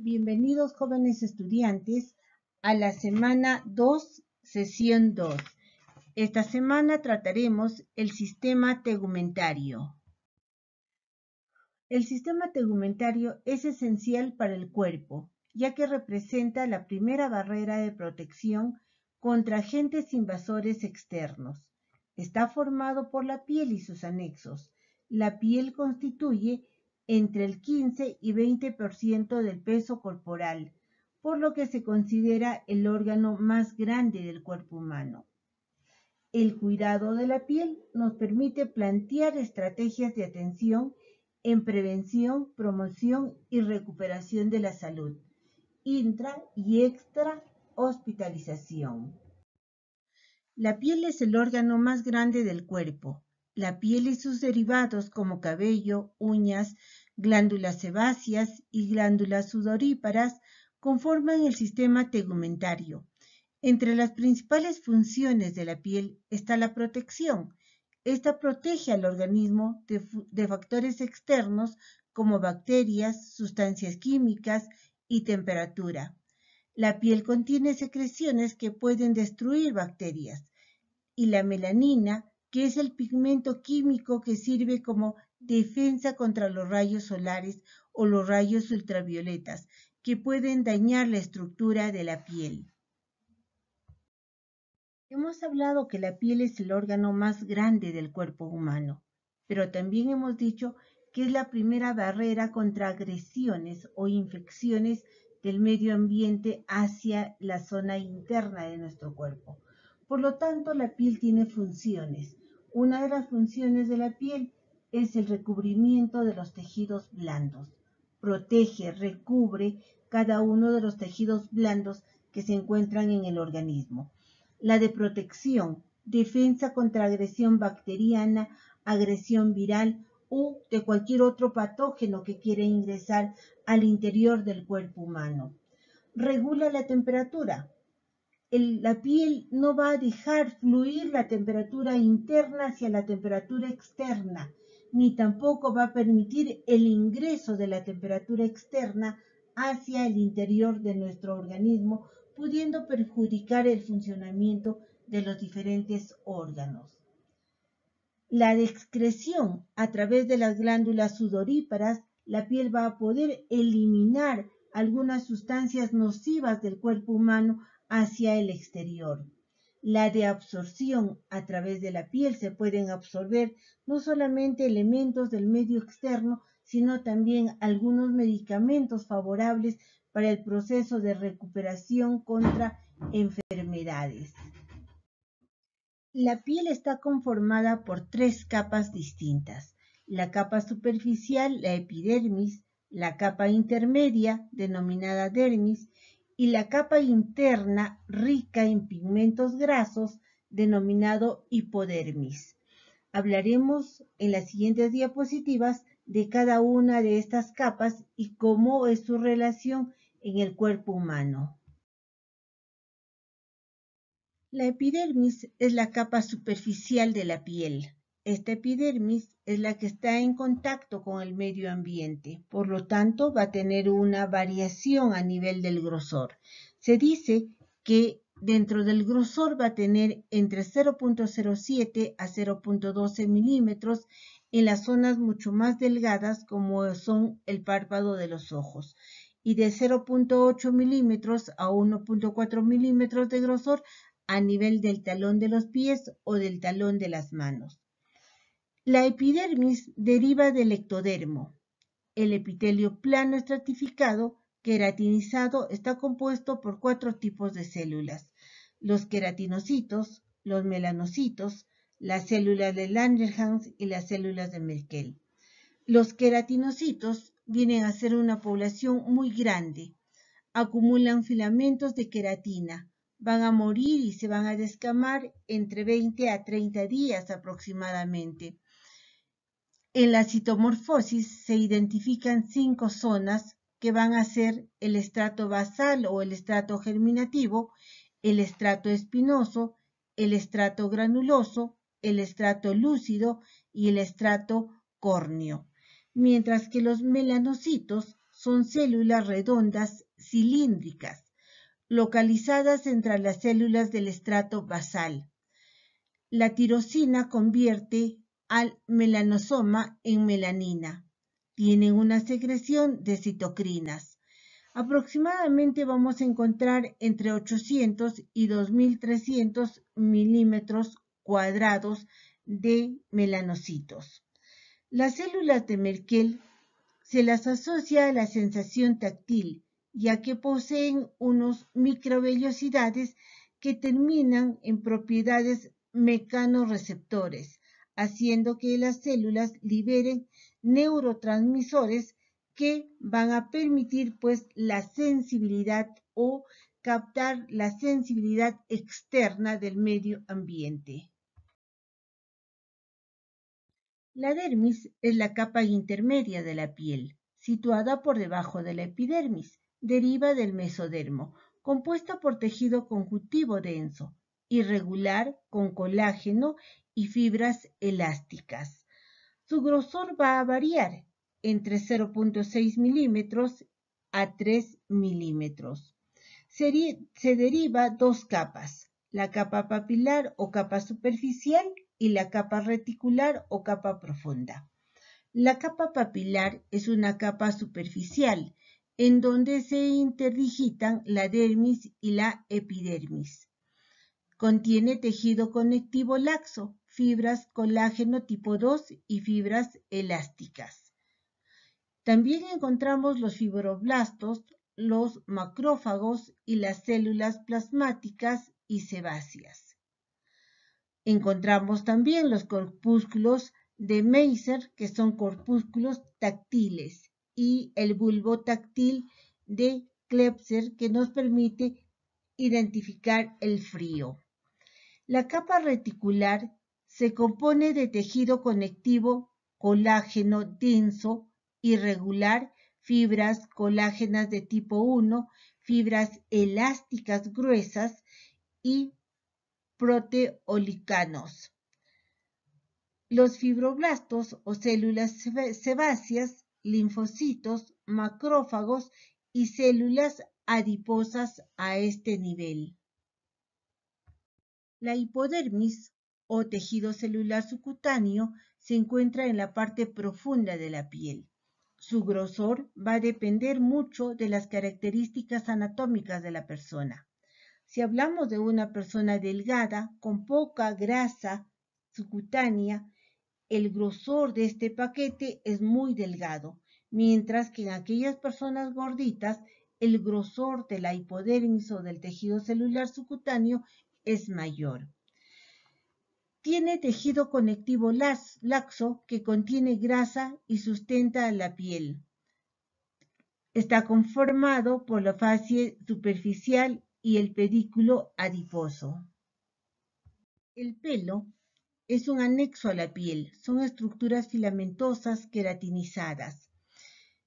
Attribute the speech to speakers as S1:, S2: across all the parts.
S1: Bienvenidos jóvenes estudiantes a la semana 2, sesión 2. Esta semana trataremos el sistema tegumentario. El sistema tegumentario es esencial para el cuerpo, ya que representa la primera barrera de protección contra agentes invasores externos. Está formado por la piel y sus anexos. La piel constituye entre el 15 y 20% del peso corporal, por lo que se considera el órgano más grande del cuerpo humano. El cuidado de la piel nos permite plantear estrategias de atención en prevención, promoción y recuperación de la salud, intra y extra hospitalización. La piel es el órgano más grande del cuerpo la piel y sus derivados como cabello, uñas, glándulas sebáceas y glándulas sudoríparas conforman el sistema tegumentario. Entre las principales funciones de la piel está la protección. Esta protege al organismo de, factores externos como bacterias, sustancias químicas y temperatura. La piel contiene secreciones que pueden destruir bacterias y la melanina que es el pigmento químico que sirve como defensa contra los rayos solares o los rayos ultravioletas, que pueden dañar la estructura de la piel. Hemos hablado que la piel es el órgano más grande del cuerpo humano, pero también hemos dicho que es la primera barrera contra agresiones o infecciones del medio ambiente hacia la zona interna de nuestro cuerpo. Por lo tanto, la piel tiene funciones. Una de las funciones de la piel es el recubrimiento de los tejidos blandos. Protege, recubre cada uno de los tejidos blandos que se encuentran en el organismo. La de protección, defensa contra agresión bacteriana, agresión viral u de cualquier otro patógeno que quiera ingresar al interior del cuerpo humano. Regula la temperatura, la piel no va a dejar fluir la temperatura interna hacia la temperatura externa, ni tampoco va a permitir el ingreso de la temperatura externa hacia el interior de nuestro organismo, pudiendo perjudicar el funcionamiento de los diferentes órganos. La excreción a través de las glándulas sudoríparas, la piel va a poder eliminar algunas sustancias nocivas del cuerpo humano hacia el exterior. La de absorción a través de la piel se pueden absorber no solamente elementos del medio externo, sino también algunos medicamentos favorables para el proceso de recuperación contra enfermedades. La piel está conformada por tres capas distintas. La capa superficial, la epidermis, la capa intermedia, denominada dermis, y la capa interna rica en pigmentos grasos denominado hipodermis. Hablaremos en las siguientes diapositivas de cada una de estas capas y cómo es su relación en el cuerpo humano. La epidermis es la capa superficial de la piel. Esta epidermis es la que está en contacto con el medio ambiente, por lo tanto va a tener una variación a nivel del grosor. Se dice que dentro del grosor va a tener entre 0.07 a 0.12 milímetros en las zonas mucho más delgadas como son el párpado de los ojos y de 0.8 milímetros a 1.4 milímetros de grosor a nivel del talón de los pies o del talón de las manos. La epidermis deriva del ectodermo. El epitelio plano estratificado, queratinizado, está compuesto por cuatro tipos de células. Los queratinocitos, los melanocitos, las células de Langerhans y las células de Merkel. Los queratinocitos vienen a ser una población muy grande. Acumulan filamentos de queratina. Van a morir y se van a descamar entre 20 a 30 días aproximadamente. En la citomorfosis se identifican cinco zonas que van a ser el estrato basal o el estrato germinativo, el estrato espinoso, el estrato granuloso, el estrato lúcido y el estrato córneo. Mientras que los melanocitos son células redondas cilíndricas, localizadas entre las células del estrato basal. La tirosina convierte al melanosoma en melanina. Tienen una secreción de citocrinas. Aproximadamente vamos a encontrar entre 800 y 2300 milímetros cuadrados de melanocitos. Las células de Merkel se las asocia a la sensación táctil, ya que poseen unos microvellosidades que terminan en propiedades mecanorreceptores haciendo que las células liberen neurotransmisores que van a permitir pues la sensibilidad o captar la sensibilidad externa del medio ambiente. La dermis es la capa intermedia de la piel, situada por debajo de la epidermis, deriva del mesodermo, compuesta por tejido conjuntivo denso, irregular, con colágeno y fibras elásticas. Su grosor va a variar entre 0.6 milímetros a 3 milímetros. Se, se deriva dos capas, la capa papilar o capa superficial y la capa reticular o capa profunda. La capa papilar es una capa superficial en donde se interdigitan la dermis y la epidermis. Contiene tejido conectivo laxo, fibras colágeno tipo 2 y fibras elásticas. También encontramos los fibroblastos, los macrófagos y las células plasmáticas y sebáceas. Encontramos también los corpúsculos de Meiser, que son corpúsculos táctiles, y el bulbo táctil de Klebser, que nos permite identificar el frío. La capa reticular se compone de tejido conectivo, colágeno denso, irregular, fibras colágenas de tipo 1, fibras elásticas gruesas y proteolicanos. Los fibroblastos o células sebáceas, linfocitos, macrófagos y células adiposas a este nivel. La hipodermis o tejido celular subcutáneo se encuentra en la parte profunda de la piel. Su grosor va a depender mucho de las características anatómicas de la persona. Si hablamos de una persona delgada, con poca grasa subcutánea, el grosor de este paquete es muy delgado, mientras que en aquellas personas gorditas el grosor de la hipodermis o del tejido celular subcutáneo es mayor. Tiene tejido conectivo laxo que contiene grasa y sustenta la piel. Está conformado por la fascia superficial y el pedículo adiposo. El pelo es un anexo a la piel, son estructuras filamentosas queratinizadas.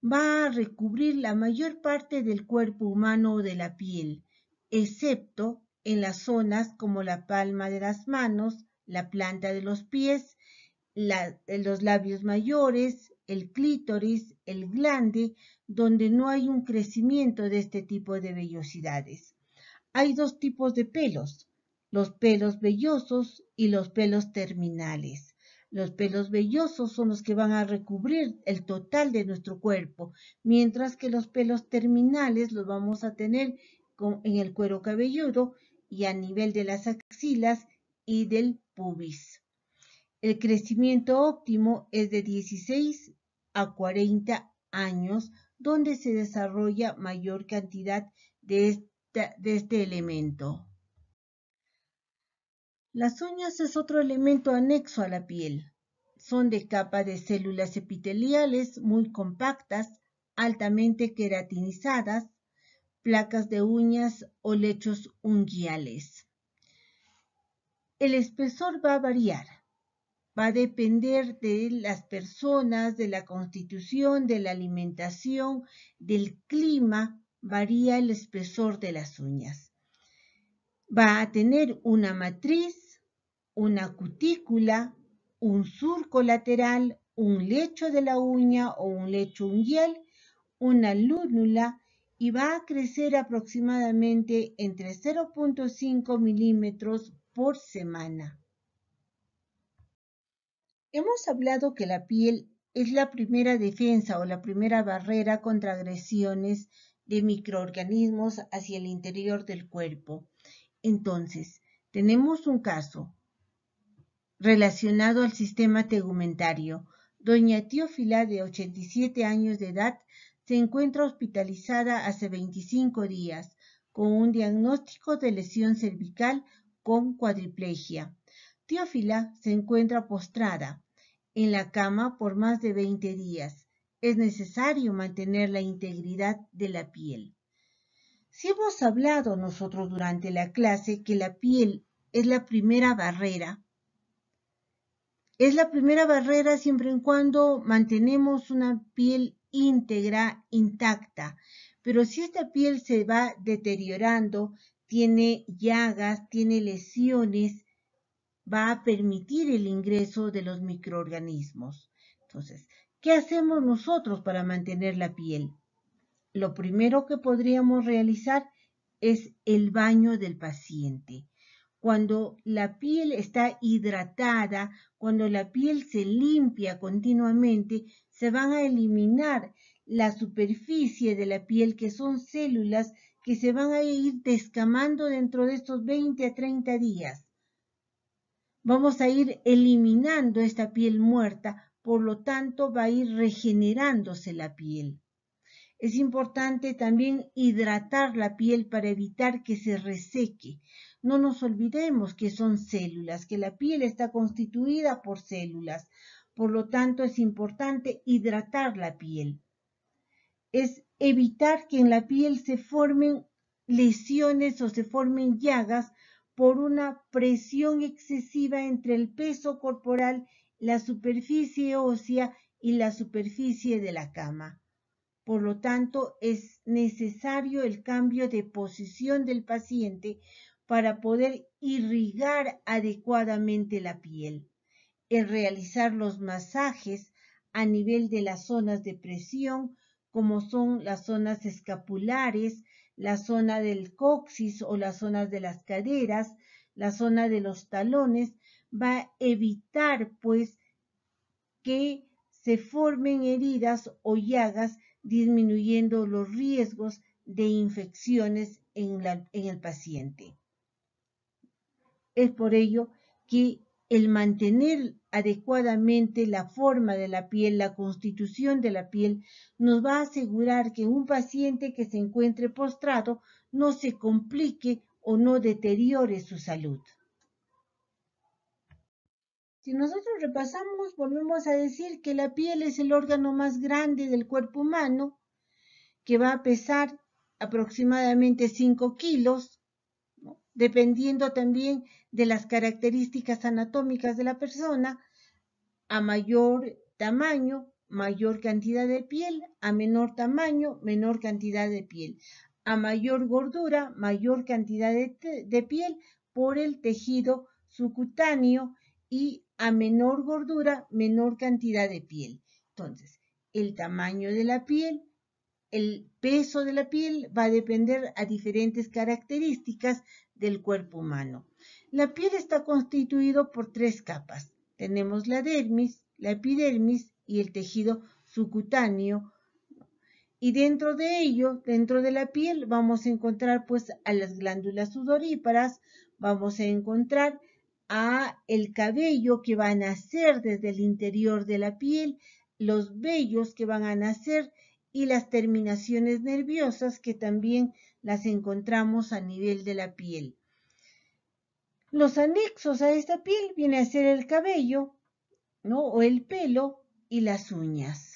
S1: Va a recubrir la mayor parte del cuerpo humano o de la piel, excepto en las zonas como la palma de las manos, la planta de los pies, eh, los labios mayores, el clítoris, el glande, donde no hay un crecimiento de este tipo de vellosidades. Hay dos tipos de pelos, los pelos vellosos y los pelos terminales. Los pelos vellosos son los que van a recubrir el total de nuestro cuerpo, mientras que los pelos terminales los vamos a tener en el cuero cabelludo y a nivel de las axilas y del pubis. El crecimiento óptimo es de 16 a 40 años, donde se desarrolla mayor cantidad de, este elemento. Las uñas es otro elemento anexo a la piel. Son de capa de células epiteliales muy compactas, altamente queratinizadas, placas de uñas o lechos unguiales el espesor va a variar, va a depender de las personas, de la constitución, de la alimentación, del clima, varía el espesor de las uñas. Va a tener una matriz, una cutícula, un surco lateral, un lecho de la uña o un lecho unguial, una lúnula y va a crecer aproximadamente entre 0.5 milímetros por semana. Hemos hablado que la piel es la primera defensa o la primera barrera contra agresiones de microorganismos hacia el interior del cuerpo. Entonces, tenemos un caso relacionado al sistema tegumentario. Doña Teófila, de 87 años de edad, se encuentra hospitalizada hace 25 días con un diagnóstico de lesión cervical con cuadriplegia. Teófila se encuentra postrada en la cama por más de 20 días. Es necesario mantener la integridad de la piel. Si hemos hablado nosotros durante la clase que la piel es la primera barrera, es la primera barrera siempre y cuando mantenemos una piel íntegra, intacta. Pero si esta piel se va deteriorando, tiene llagas, tiene lesiones, va a permitir el ingreso de los microorganismos. Entonces, ¿qué hacemos nosotros para mantener la piel? Lo primero que podríamos realizar es el baño del paciente. Cuando la piel está hidratada, cuando la piel se limpia continuamente, se van a eliminar la superficie de la piel, que son células que se van a ir descamando dentro de estos 20 a 30 días. Vamos a ir eliminando esta piel muerta, por lo tanto va a ir regenerándose la piel. Es importante también hidratar la piel para evitar que se reseque. No nos olvidemos que son células, que la piel está constituida por células. Por lo tanto, es importante hidratar la piel es evitar que en la piel se formen lesiones o se formen llagas por una presión excesiva entre el peso corporal, la superficie ósea y la superficie de la cama. Por lo tanto, es necesario el cambio de posición del paciente para poder irrigar adecuadamente la piel. El realizar los masajes a nivel de las zonas de presión como son las zonas escapulares, la zona del coxis o las zonas de las caderas, la zona de los talones, va a evitar pues que se formen heridas o llagas, disminuyendo los riesgos de infecciones en, en el paciente. Es por ello que el mantener adecuadamente la forma de la piel, la constitución de la piel, nos va a asegurar que un paciente que se encuentre postrado no se complique o no deteriore su salud. Si nosotros repasamos, volvemos a decir que la piel es el órgano más grande del cuerpo humano, que va a pesar aproximadamente 5 kilos, dependiendo también de las características anatómicas de la persona, a mayor tamaño, mayor cantidad de piel, a menor tamaño, menor cantidad de piel, a mayor gordura, mayor cantidad de, piel por el tejido subcutáneo y a menor gordura, menor cantidad de piel. Entonces, el tamaño de la piel, el peso de la piel va a depender a diferentes características del cuerpo humano. La piel está constituida por tres capas. Tenemos la dermis, la epidermis y el tejido subcutáneo. Y dentro de ello, dentro de la piel, vamos a encontrar pues a las glándulas sudoríparas, vamos a encontrar a el cabello que va a nacer desde el interior de la piel, los vellos que van a nacer y las terminaciones nerviosas que también las encontramos a nivel de la piel. Los anexos a esta piel viene a ser el cabello, ¿no? O el pelo y las uñas.